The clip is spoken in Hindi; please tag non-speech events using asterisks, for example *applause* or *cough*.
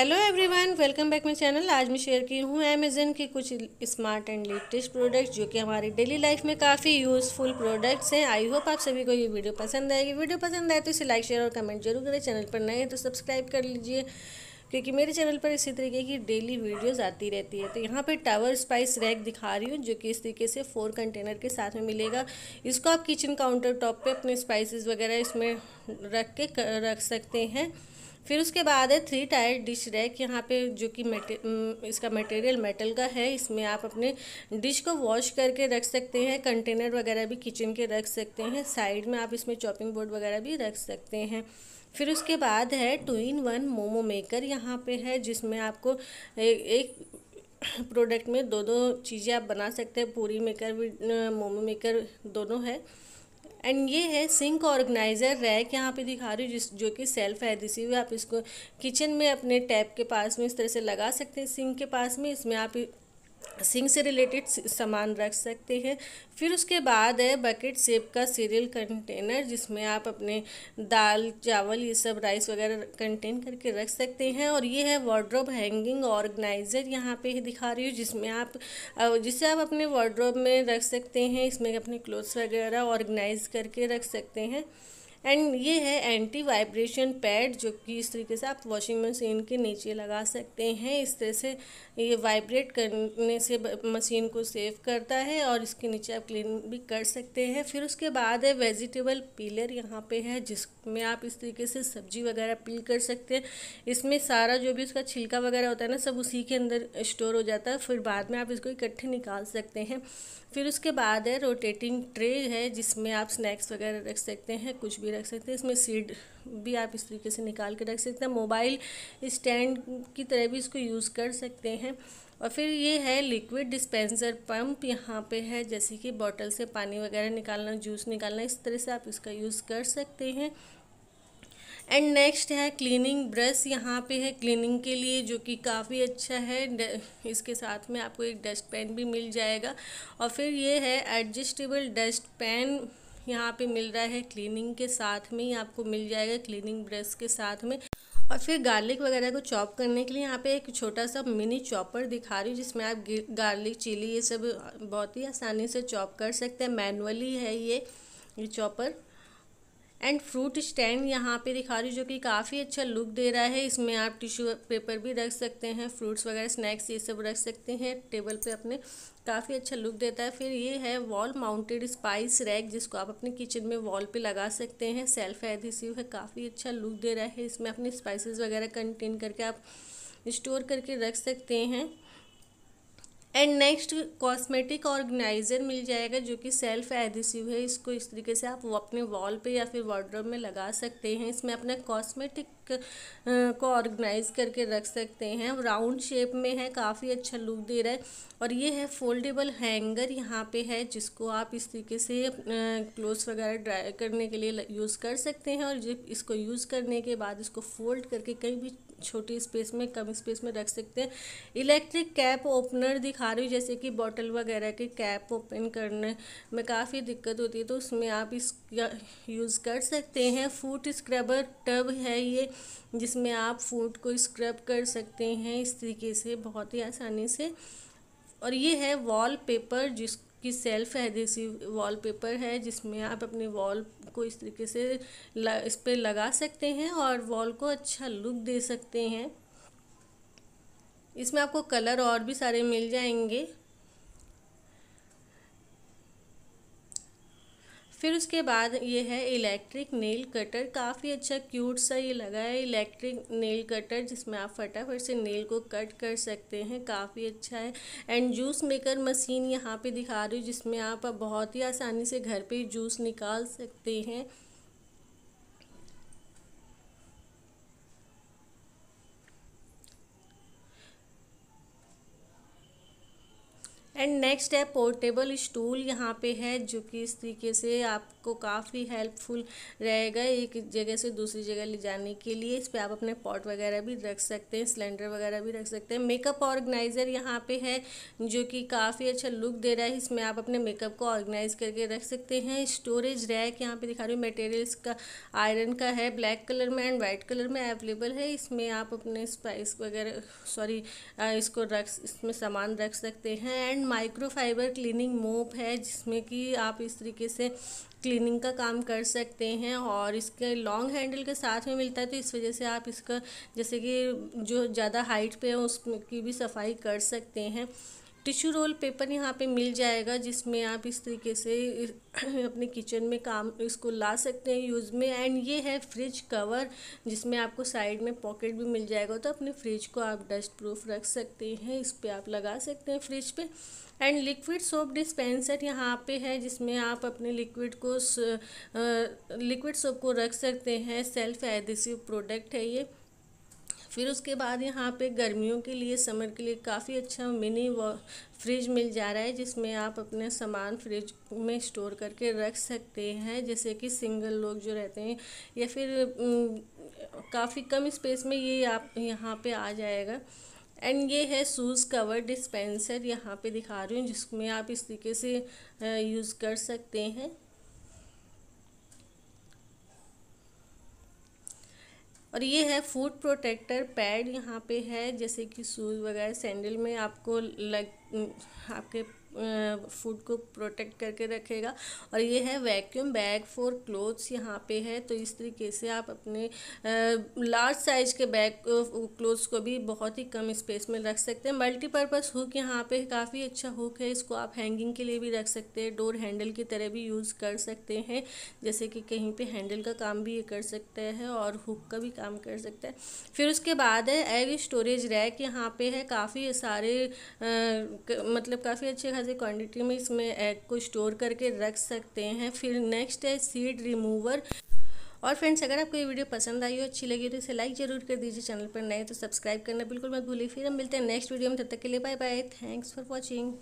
hello everyone welcome back my channel आज मैं शेयर की हूँ अमेजन के कुछ स्मार्ट एंड लेटेस्ट प्रोडक्ट्स जो कि हमारी डेली लाइफ में काफ़ी यूज़फुल प्रोडक्ट्स हैं आई होप आप सभी को ये वीडियो पसंद आएगी वीडियो पसंद आए तो इसे लाइक शेयर और कमेंट जरूर करें चैनल पर नए हैं तो सब्सक्राइब कर लीजिए क्योंकि मेरे चैनल पर इसी तरीके की डेली वीडियोस आती रहती है तो यहाँ पे टावर स्पाइस रैक दिखा रही हूँ जो कि इस तरीके से फोर कंटेनर के साथ में मिलेगा इसको आप किचन काउंटर टॉप पर अपने स्पाइसिस वगैरह इसमें रख के रख सकते हैं फिर उसके बाद है थ्री टायर डिश रैक यहाँ पे जो कि मेटे, इसका मटेरियल मेटल का है इसमें आप अपने डिश को वॉश करके रख सकते हैं कंटेनर वगैरह भी किचन के रख सकते हैं साइड में आप इसमें चॉपिंग बोर्ड वगैरह भी रख सकते हैं फिर उसके बाद है two in one momo maker यहाँ पे है जिसमें आपको ए, एक प्रोडक्ट में दो दो चीज़ें आप बना सकते हैं पूरी मेकर भी मोमो मेकर दोनों है एंड ये है सिंक ऑर्गेनाइज़र रैक यहाँ पे दिखा रही हूँ जिस जो कि सेल्फ एडिसिव है आप इसको किचन में अपने टैप के पास में इस तरह से लगा सकते हैं सिंक के पास में इसमें आप सिंग से रिलेटेड सामान रख सकते हैं फिर उसके बाद है बकेट सेप का सीरियल कंटेनर जिसमें आप अपने दाल चावल ये सब राइस वगैरह कंटेन करके रख सकते हैं और ये है वार्ड्रोब हैंगिंग ऑर्गेनाइज़र यहाँ पे ही दिखा रही हूँ जिसमें आप जिसे आप अपने वार्ड्रोब में रख सकते हैं इसमें अपने क्लोथ्स वगैरह ऑर्गेनाइज करके रख सकते हैं एंड ये है एंटी वाइब्रेशन पैड जो कि इस तरीके से आप वॉशिंग मशीन के नीचे लगा सकते हैं इस तरह से ये वाइब्रेट करने से मशीन को सेव करता है और इसके नीचे आप क्लीन भी कर सकते हैं फिर उसके बाद है वेजिटेबल पीलर यहाँ पे है जिसमें आप इस तरीके से सब्जी वगैरह पील कर सकते हैं इसमें सारा जो भी उसका छिलका वगैरह होता है ना सब उसी के अंदर स्टोर हो जाता है फिर बाद में आप इसको इकट्ठे निकाल सकते हैं फिर उसके बाद है रोटेटिंग ट्रे है जिसमें आप स्नैक्स वगैरह रख सकते हैं कुछ भी भी रख सकते हैं इसमें सीड भी आप इस तरीके से निकाल के रख सकते हैं मोबाइल स्टैंड की तरह भी इसको यूज़ कर सकते हैं और फिर ये है लिक्विड डिस्पेंसर पंप यहाँ पे है जैसे कि बॉटल से पानी वगैरह निकालना जूस निकालना इस तरह से आप इसका यूज़ कर सकते हैं एंड नेक्स्ट है क्लीनिंग ब्रश यहाँ पे है क्लीनिंग के लिए जो कि काफ़ी अच्छा है इसके साथ में आपको एक डस्ट पैन भी मिल जाएगा और फिर ये है एडजस्टेबल डस्ट पैन यहाँ पे मिल रहा है क्लीनिंग के साथ में ही आपको मिल जाएगा क्लीनिंग ब्रश के साथ में और फिर गार्लिक वगैरह को चॉप करने के लिए यहाँ पे एक छोटा सा मिनी चॉपर दिखा रही हूँ जिसमें आप गार्लिक चिली ये सब बहुत ही आसानी से चॉप कर सकते हैं मैनुअली है ये ये चॉपर एंड फ्रूट स्टैंड यहाँ पे दिखा रही हूँ जो कि काफ़ी अच्छा लुक दे रहा है इसमें आप टिश्यू पेपर भी रख सकते हैं फ्रूट्स वगैरह स्नैक्स ये सब रख सकते हैं टेबल पे अपने काफ़ी अच्छा लुक देता है फिर ये है वॉल माउंटेड स्पाइस रैक जिसको आप अपने किचन में वॉल पे लगा सकते हैं सेल्फ एडिसिव है काफ़ी अच्छा लुक दे रहा है इसमें अपने स्पाइसिस वगैरह कंटेन करके आप स्टोर करके रख सकते हैं एंड नेक्स्ट कॉस्मेटिक ऑर्गेनाइज़र मिल जाएगा जो कि सेल्फ एडिसिव है इसको इस तरीके से आप अपने वॉल पे या फिर वार्ड्रोब में लगा सकते हैं इसमें अपना कॉस्मेटिक को ऑर्गेनाइज करके रख सकते हैं राउंड शेप में है काफ़ी अच्छा लुक दे रहा है और ये है फोल्डेबल हैंगर यहाँ पे है जिसको आप इस तरीके से क्लोथ्स वगैरह ड्राई करने के लिए यूज़ कर सकते हैं और इसको यूज़ करने के बाद इसको फोल्ड करके कहीं भी छोटी स्पेस में कम स्पेस में रख सकते हैं इलेक्ट्रिक कैप ओपनर दिखा रही हूँ जैसे कि बॉटल वगैरह के कैप ओपन करने में काफ़ी दिक्कत होती है तो उसमें आप इस यूज़ कर सकते हैं फूट स्क्रबर टब है ये जिसमें आप फूट को स्क्रब कर सकते हैं इस तरीके से बहुत ही आसानी से और ये है वॉल पेपर जिस की सेल्फ वॉल वॉलपेपर है जिसमें आप अपने वॉल को इस तरीके से इस पर लगा सकते हैं और वॉल को अच्छा लुक दे सकते हैं इसमें आपको कलर और भी सारे मिल जाएंगे फिर उसके बाद ये है इलेक्ट्रिक नेल कटर काफ़ी अच्छा क्यूट सा ये लगा है इलेक्ट्रिक नेल कटर जिसमें आप फटाफट से नेल को कट कर सकते हैं काफ़ी अच्छा है एंड जूस मेकर मशीन यहाँ पे दिखा रही हूँ जिसमें आप बहुत ही आसानी से घर पे जूस निकाल सकते हैं एंड नेक्स्ट है पोर्टेबल स्टूल यहाँ पे है जो कि इस तरीके से आपको काफ़ी हेल्पफुल रहेगा एक जगह से दूसरी जगह ले जाने के लिए इस पर आप अपने पॉट वगैरह भी रख सकते हैं सिलेंडर वगैरह भी रख सकते हैं मेकअप ऑर्गेनाइज़र यहाँ पे है जो कि काफ़ी अच्छा लुक दे रहा है इसमें आप अपने मेकअप को ऑर्गेनाइज करके रख सकते हैं स्टोरेज रैक यहाँ पर दिखा रही हूँ मटेरियल्स का आयरन का है ब्लैक कलर में एंड वाइट कलर में अवेलेबल है इसमें आप अपने स्पाइस वगैरह सॉरी इसको रख इसमें सामान रख सकते हैं एंड माइक्रोफाइबर क्लीनिंग मोप है जिसमें कि आप इस तरीके से क्लीनिंग का काम कर सकते हैं और इसके लॉन्ग हैंडल के साथ में मिलता है तो इस वजह से आप इसका जैसे कि जो ज़्यादा हाइट पे है उसकी भी सफाई कर सकते हैं टिश्यू रोल पेपर यहाँ पे मिल जाएगा जिसमें आप इस तरीके से *clears throat* अपने किचन में काम इसको ला सकते हैं यूज़ में एंड ये है फ्रिज कवर जिसमें आपको साइड में पॉकेट भी मिल जाएगा तो अपने फ्रिज को आप डस्ट प्रूफ रख सकते हैं इस पर आप लगा सकते हैं फ्रिज पे एंड लिक्विड सोप डिस्पेंसर यहाँ पे है जिसमें आप अपने लिक्विड को लिक्विड सोप को रख सकते हैं सेल्फ एडिसिव प्रोडक्ट है ये फिर उसके बाद यहाँ पे गर्मियों के लिए समर के लिए काफ़ी अच्छा मिनी व फ्रिज मिल जा रहा है जिसमें आप अपने सामान फ्रिज में स्टोर करके रख सकते हैं जैसे कि सिंगल लोग जो रहते हैं या फिर काफ़ी कम स्पेस में ये आप यहाँ पे आ जाएगा एंड ये है सूज़ कवर डिस्पेंसर यहाँ पे दिखा रही हूँ जिसमें आप इस तरीके से यूज़ कर सकते हैं और ये है फूड प्रोटेक्टर पैड यहाँ पे है जैसे कि शूज़ वगैरह सैंडल में आपको लग आपके फ़ूड को प्रोटेक्ट करके रखेगा और ये है वैक्यूम बैग फॉर क्लोथ्स यहाँ पे है तो इस तरीके से आप अपने लार्ज साइज के बैग क्लोथ्स को भी बहुत ही कम स्पेस में रख सकते हैं मल्टीपर्पज़ हुक यहाँ पे काफ़ी अच्छा हुक है इसको आप हैंगिंग के लिए भी रख सकते हैं डोर हैंडल की तरह भी यूज़ कर सकते हैं जैसे कि कहीं पर हैंडल का काम भी ये कर सकते हैं और हुक का भी काम कर सकता है फिर उसके बाद है एग स्टोरेज रैक यहाँ पे है काफ़ी सारे मतलब काफ़ी अच्छे खासी क्वांटिटी में इसमें एग को स्टोर करके रख सकते हैं फिर नेक्स्ट है सीड रिमूवर और फ्रेंड्स अगर आपको ये वीडियो पसंद आई हो अच्छी लगी तो इसे लाइक जरूर कर दीजिए चैनल पर नए तो सब्सक्राइब करना बिल्कुल मत भूलिए फिर हम मिलते हैं नेक्स्ट वीडियो में तब तक के लिए bye bye thanks for watching